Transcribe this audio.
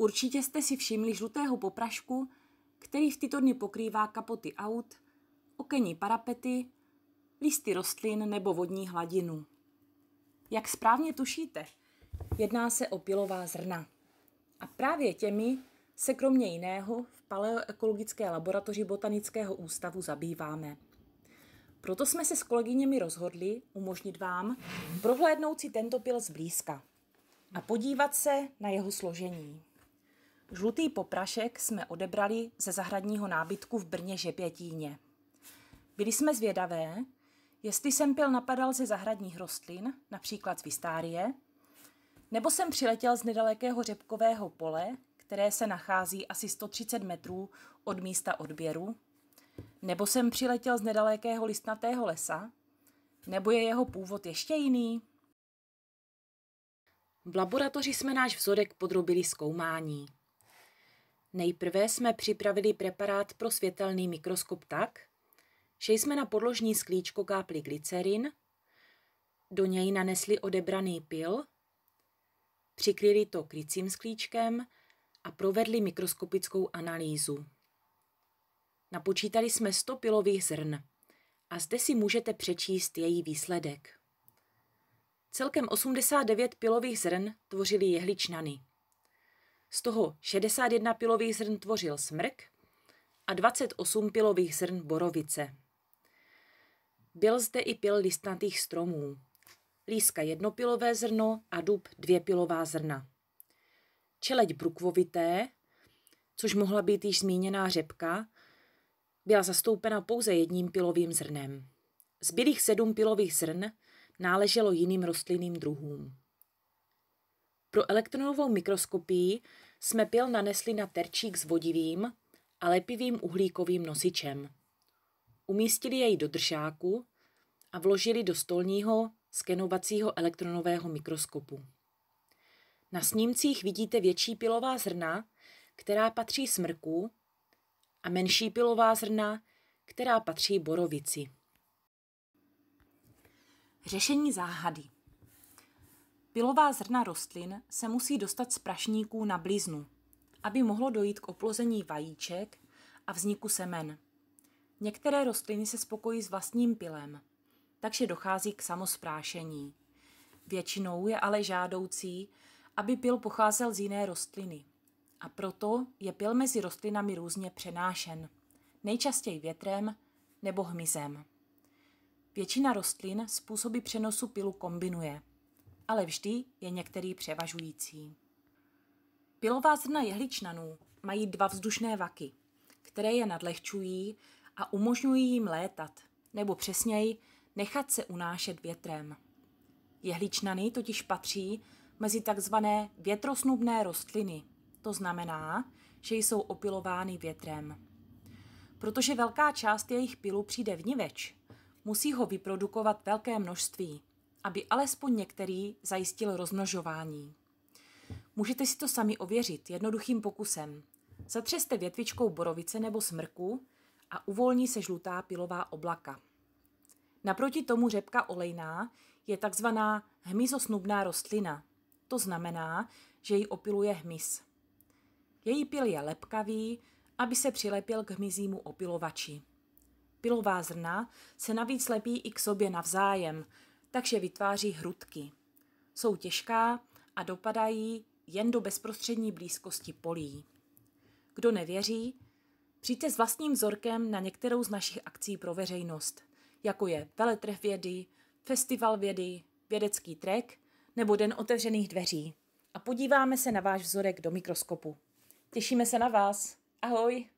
Určitě jste si všimli žlutého poprašku, který v tyto dny pokrývá kapoty aut, okenní parapety, listy rostlin nebo vodní hladinu. Jak správně tušíte, jedná se o pilová zrna. A právě těmi se kromě jiného v paleoekologické laboratoři Botanického ústavu zabýváme. Proto jsme se s kolegyněmi rozhodli umožnit vám prohlédnout si tento pil zblízka a podívat se na jeho složení. Žlutý poprašek jsme odebrali ze zahradního nábytku v Brně Žepětíně. Byli jsme zvědavé, jestli jsem pil napadal ze zahradních rostlin, například z vistárie, nebo jsem přiletěl z nedalekého řepkového pole, které se nachází asi 130 metrů od místa odběru, nebo jsem přiletěl z nedalekého listnatého lesa, nebo je jeho původ ještě jiný? V laboratoři jsme náš vzorek podrobili zkoumání. Nejprve jsme připravili preparát pro světelný mikroskop tak, že jsme na podložní sklíčko kápli glycerin, do něj nanesli odebraný pil, přikryli to krycím sklíčkem a provedli mikroskopickou analýzu. Napočítali jsme 100 pilových zrn a zde si můžete přečíst její výsledek. Celkem 89 pilových zrn tvořily jehličnany. Z toho 61 pilových zrn tvořil smrk a 28 pilových zrn borovice. Byl zde i pil listnatých stromů. Líska jednopilové zrno a dub dvěpilová zrna. Čeleď brukvovité, což mohla být již zmíněná řepka, byla zastoupena pouze jedním pilovým zrnem. Zbylých sedm pilových zrn náleželo jiným rostlinným druhům. Pro elektronovou mikroskopii jsme pil nanesli na terčík s vodivým a lepivým uhlíkovým nosičem. Umístili jej do držáku a vložili do stolního skenovacího elektronového mikroskopu. Na snímcích vidíte větší pilová zrna, která patří smrku, a menší pilová zrna, která patří borovici. Řešení záhady. Pilová zrna rostlin se musí dostat z prašníků na bliznu, aby mohlo dojít k oplození vajíček a vzniku semen. Některé rostliny se spokojí s vlastním pilem, takže dochází k samosprášení. Většinou je ale žádoucí, aby pil pocházel z jiné rostliny. A proto je pil mezi rostlinami různě přenášen, nejčastěji větrem nebo hmyzem. Většina rostlin způsoby přenosu pilu kombinuje – ale vždy je některý převažující. Pilová zrna jehličnanů mají dva vzdušné vaky, které je nadlehčují a umožňují jim létat, nebo přesněji nechat se unášet větrem. Jehličnany totiž patří mezi takzvané větrosnubné rostliny. To znamená, že jsou opilovány větrem. Protože velká část jejich pilu přijde vniveč, musí ho vyprodukovat velké množství aby alespoň některý zajistil rozmnožování. Můžete si to sami ověřit jednoduchým pokusem. Zatřeste větvičkou borovice nebo smrku a uvolní se žlutá pilová oblaka. Naproti tomu řepka olejná je takzvaná hmyzosnubná rostlina. To znamená, že ji opiluje hmyz. Její pil je lepkavý, aby se přilepil k hmyzímu opilovači. Pilová zrna se navíc lepí i k sobě navzájem, takže vytváří hrudky. Jsou těžká a dopadají jen do bezprostřední blízkosti polí. Kdo nevěří, přijďte s vlastním vzorkem na některou z našich akcí pro veřejnost, jako je Veletrh vědy, Festival vědy, Vědecký trek nebo Den otevřených dveří. A podíváme se na váš vzorek do mikroskopu. Těšíme se na vás. Ahoj!